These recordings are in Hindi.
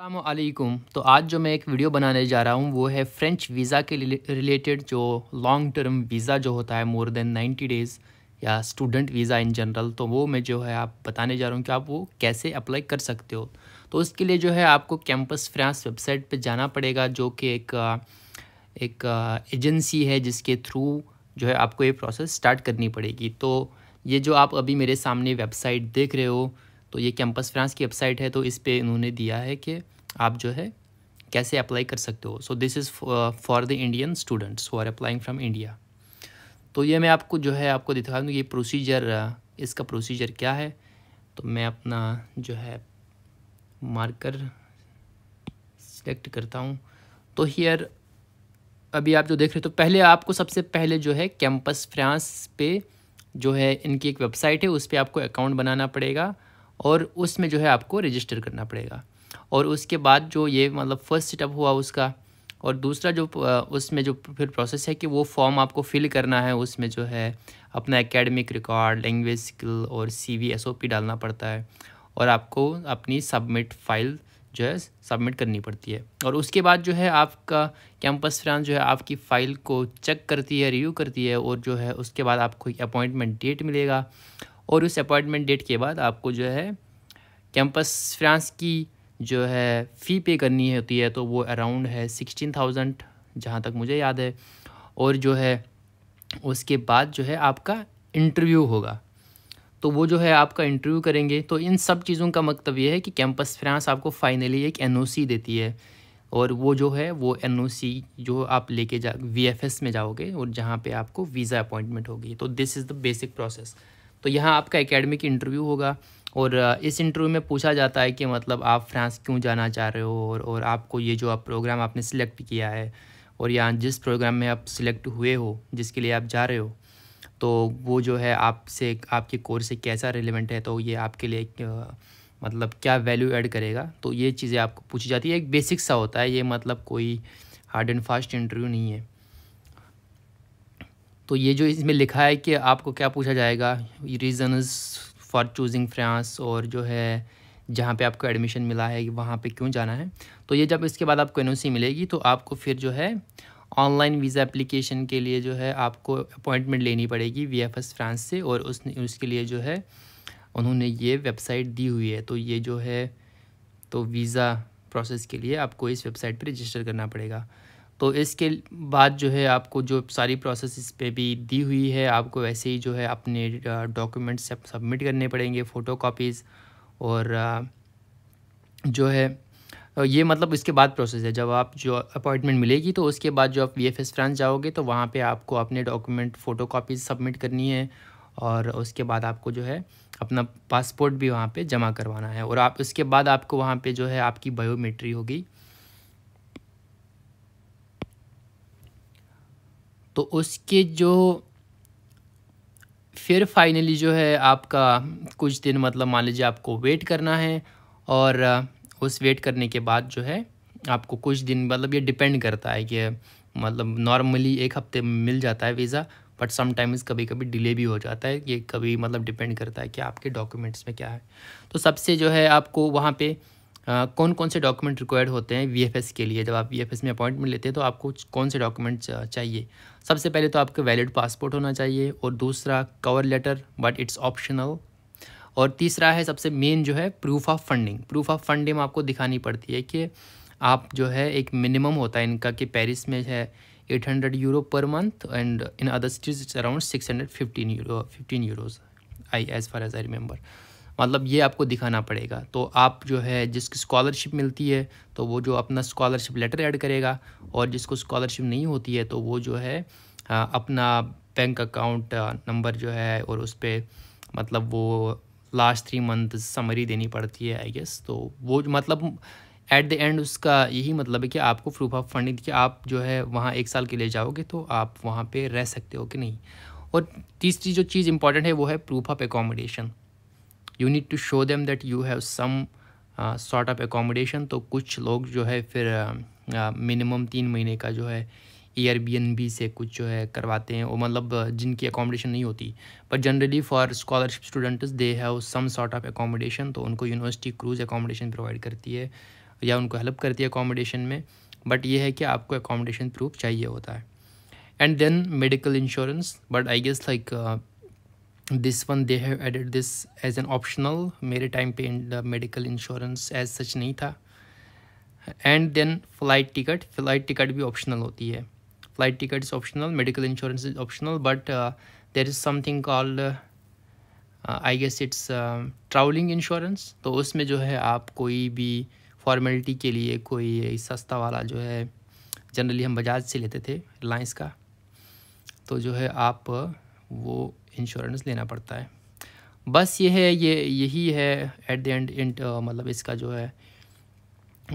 अलमैकम तो आज जो मैं एक वीडियो बनाने जा रहा हूँ वो है फ्रेंच वीज़ा के रिलेटेड जो लॉन्ग टर्म वीज़ा जो होता है मोर देन 90 डेज़ या स्टूडेंट वीज़ा इन जनरल तो वो मैं जो है आप बताने जा रहा हूँ कि आप वो कैसे अप्लाई कर सकते हो तो उसके लिए जो है आपको कैंपस फ्रांस वेबसाइट पर जाना पड़ेगा जो कि एक एक एजेंसी है जिसके थ्रू जो है आपको ये प्रोसेस स्टार्ट करनी पड़ेगी तो ये जो आप अभी मेरे सामने वेबसाइट देख रहे हो तो ये कैंपस फ्रांस की वेबसाइट है तो इस पर इन्होंने दिया है कि आप जो है कैसे अप्लाई कर सकते हो so this is for the Indian students who are applying from India तो ये मैं आपको जो है आपको दिखा दूँ ये प्रोसीजर uh, इसका प्रोसीजर क्या है तो मैं अपना जो है मार्कर सेलेक्ट करता हूँ तो हियर अभी आप जो देख रहे हो तो पहले आपको सबसे पहले जो है कैंपस फ्रांस पे जो है इनकी एक वेबसाइट है उस पर आपको अकाउंट बनाना पड़ेगा और उसमें जो है आपको रजिस्टर करना पड़ेगा और उसके बाद जो ये मतलब फ़र्स्ट सेटअप हुआ उसका और दूसरा जो उसमें जो फिर प्रोसेस है कि वो फॉर्म आपको फिल करना है उसमें जो है अपना एकेडमिक रिकॉर्ड लैंग्वेज स्किल और C V S O P डालना पड़ता है और आपको अपनी सबमिट फाइल जो है सबमिट करनी पड़ती है और उसके बाद जो है आपका कैंपस फ्रांस जो है आपकी फ़ाइल को चेक करती है रिव्यू करती है और जो है उसके बाद आपको एक अपॉइंटमेंट डेट मिलेगा और उस अपॉइंटमेंट डेट के बाद आपको जो है कैंपस फ्रांस की जो है फ़ी पे करनी होती है तो वो अराउंड है सिक्सटीन थाउजेंड जहाँ तक मुझे याद है और जो है उसके बाद जो है आपका इंटरव्यू होगा तो वो जो है आपका इंटरव्यू करेंगे तो इन सब चीज़ों का मतलब ये है कि कैंपस फ्रांस आपको फाइनली एक एन देती है और वो जो है वो एन जो आप लेके जा वी में जाओगे और जहाँ पे आपको वीज़ा अपॉइंटमेंट होगी तो this is the basic process तो यहाँ आपका एकेडमिक इंटरव्यू होगा और इस इंटरव्यू में पूछा जाता है कि मतलब आप फ्रांस क्यों जाना चाह रहे हो और, और आपको ये जो आप प्रोग्राम आपने सिलेक्ट किया है और यहाँ जिस प्रोग्राम में आप सिलेक्ट हुए हो जिसके लिए आप जा रहे हो तो वो जो है आपसे आपके कोर्स से कैसा रिलेवेंट है तो ये आपके लिए मतलब क्या वैल्यू ऐड करेगा तो ये चीज़ें आपको पूछी जाती है एक बेसिक सा होता है ये मतलब कोई हार्ड एंड फास्ट इंटरव्यू नहीं है तो ये जो इसमें लिखा है कि आपको क्या पूछा जाएगा रीज़न्स फॉर चूजिंग फ्रांस और जो है जहाँ पे आपको एडमिशन मिला है वहाँ पे क्यों जाना है तो ये जब इसके बाद आपको एन मिलेगी तो आपको फिर जो है ऑनलाइन वीज़ा एप्लीकेशन के लिए जो है आपको अपॉइंटमेंट लेनी पड़ेगी वी फ्रांस से और उसने उसके लिए जो है उन्होंने ये वेबसाइट दी हुई है तो ये जो है तो वीज़ा प्रोसेस के लिए आपको इस वेबसाइट पर रजिस्टर करना पड़ेगा तो इसके बाद जो है आपको जो सारी प्रोसेस इस पर भी दी हुई है आपको वैसे ही जो है अपने डॉक्यूमेंट्स सबमिट करने पड़ेंगे फ़ोटो कापीज़ और जो है ये मतलब इसके बाद प्रोसेस है जब आप जो अपॉइंटमेंट मिलेगी तो उसके बाद जो आप वी एफ एस फ्रांस जाओगे तो वहाँ पे आपको अपने डॉक्यूमेंट फ़ोटो कापीज सबमिट करनी है और उसके बाद आपको जो है अपना पासपोर्ट भी वहाँ पे जमा करवाना है और आप उसके बाद आपको वहाँ पे जो है आपकी बायोमेट्री होगी तो उसके जो फिर फाइनली जो है आपका कुछ दिन मतलब मान लीजिए आपको वेट करना है और उस वेट करने के बाद जो है आपको कुछ दिन मतलब ये डिपेंड करता है कि मतलब नॉर्मली एक हफ्ते मिल जाता है वीज़ा बट समटाइम्स कभी कभी डिले भी हो जाता है ये कभी मतलब डिपेंड करता है कि आपके डॉक्यूमेंट्स में क्या है तो सबसे जो है आपको वहाँ पे कौन कौन से डॉक्यूमेंट रिक्वायर्ड होते हैं वी के लिए जब आप वी में अपॉइंटमेंट लेते हैं तो आपको कौन से डॉक्यूमेंट चाहिए सबसे पहले तो आपका वैलिड पासपोर्ट होना चाहिए और दूसरा cover letter but it's optional और तीसरा है सबसे मेन जो है proof of funding proof of funding आपको दिखानी पड़ती है कि आप जो है एक मिनिमम होता है इनका कि पेरिस में है 800 euro per month and in other cities around 615 euro 15 euros I as far as I remember मतलब ये आपको दिखाना पड़ेगा तो आप जो है जिसकी स्कॉलरशिप मिलती है तो वो जो अपना स्कॉलरशिप लेटर ऐड करेगा और जिसको स्कॉलरशिप नहीं होती है तो वो जो है अपना बैंक अकाउंट नंबर जो है और उस पर मतलब वो लास्ट थ्री मंथ समरी देनी पड़ती है आई गेस तो वो मतलब एट द एंड उसका यही मतलब है कि आपको प्रूफ ऑफ फंडिंग कि आप जो है वहाँ एक साल के लिए जाओगे तो आप वहाँ पे रह सकते हो कि नहीं और तीसरी जो चीज़ इंपॉर्टेंट है वो है proof of accommodation you need to show them that you have some sort of accommodation तो कुछ लोग जो है फिर मिनिमम uh, uh, तीन महीने का जो है एयरबीएनबी से कुछ जो है करवाते हैं वो मतलब uh, जिनकी अकोमोडेशन नहीं होती but generally for scholarship students they have some sort of accommodation तो उनको यूनिवर्सिटी क्रूज एकोमोडेशन प्रोवाइड करती है या उनको हेल्प करती है एकोमोडेशन में बट ये है कि आपको एकोमोडेशन प्रूफ चाहिए होता है and then medical insurance but I guess like this one they have added this as an optional मेरे टाइम पे मेडिकल इंश्योरेंस एज सच नहीं था and then flight ticket flight ticket भी ऑप्शनल होती है flight ticket is optional medical insurance is optional but there is something called I guess it's travelling insurance तो उसमें जो है आप कोई भी फॉर्मेलिटी के लिए कोई सस्ता वाला जो है जनरली हम बजाज से लेते थे रिलायंस का तो जो है आप वो इंश्योरेंस लेना पड़ता है बस ये है ये यही है एट द एंड इंट मतलब इसका जो है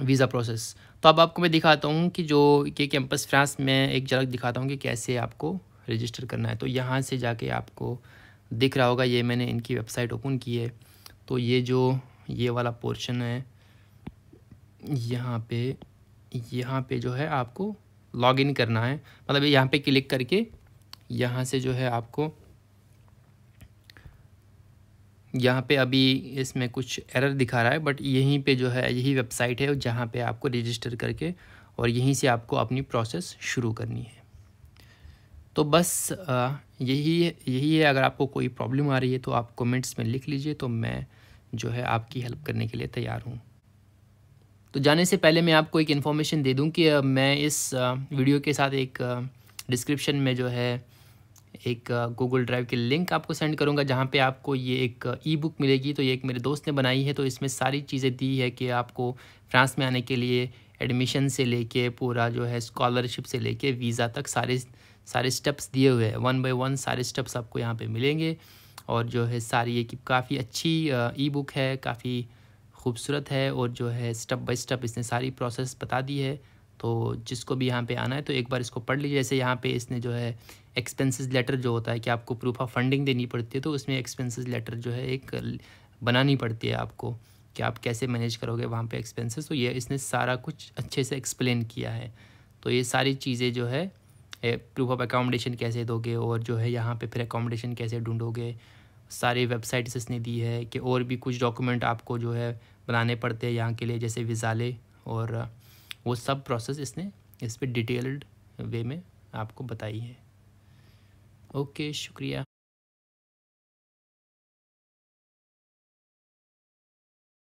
वीज़ा प्रोसेस तो अब आपको मैं दिखाता हूँ कि जो के कैंपस फ्रांस में एक झलक दिखाता हूँ कि कैसे आपको रजिस्टर करना है तो यहाँ से जाके आपको दिख रहा होगा ये मैंने इनकी वेबसाइट ओपन की है तो ये जो ये वाला पोर्शन है यहाँ पे यहाँ पे जो है आपको लॉगिन करना है मतलब यहाँ पे क्लिक करके यहाँ से जो है आपको यहाँ पे अभी इसमें कुछ एरर दिखा रहा है बट यहीं पे जो है यही वेबसाइट है जहाँ पे आपको रजिस्टर करके और यहीं से आपको अपनी प्रोसेस शुरू करनी है तो बस यही यही है अगर आपको कोई प्रॉब्लम आ रही है तो आप कमेंट्स में लिख लीजिए तो मैं जो है आपकी हेल्प करने के लिए तैयार हूँ तो जाने से पहले मैं आपको एक इन्फॉर्मेशन दे दूँ कि मैं इस वीडियो के साथ एक डिस्क्रिप्शन में जो है एक गूगल ड्राइव की लिंक आपको सेंड करूँगा जहाँ पे आपको ये एक ई बुक मिलेगी तो ये एक मेरे दोस्त ने बनाई है तो इसमें सारी चीज़ें दी है कि आपको फ्रांस में आने के लिए एडमिशन से लेके पूरा जो है स्कॉलरशिप से लेके वीज़ा तक सारे सारे स्टेप्स दिए हुए हैं वन बाय वन सारे स्टेप्स आपको यहाँ पे मिलेंगे और जो है सारी ये काफ़ी अच्छी ई बुक है काफ़ी खूबसूरत है और जो है स्टेप बाय स्टेप इसने सारी प्रोसेस बता दी है तो जिसको भी यहाँ पे आना है तो एक बार इसको पढ़ लीजिए जैसे यहाँ पे इसने जो है एक्सपेंसेस लेटर जो होता है कि आपको प्रूफ ऑफ फंडिंग देनी पड़ती है तो उसमें एक्सपेंसेस लेटर जो है एक बनानी पड़ती है आपको कि आप कैसे मैनेज करोगे वहाँ पे एक्सपेंसेस तो ये इसने सारा कुछ अच्छे से एक्सप्लेन किया है तो ये सारी चीज़ें जो है प्रूफ ऑफ अकोमोडेशन कैसे दोगे और जो है यहाँ पर फिर अकोमोडेशन कैसे ढूंढोगे सारी वेबसाइट्स इसने दी है कि और भी कुछ डॉक्यूमेंट आपको जो है बनाने पड़ते हैं यहाँ के लिए जैसे विज़ाले और वो सब प्रोसेस इसने इस पर डिटेल्ड वे में आपको बताई है ओके शुक्रिया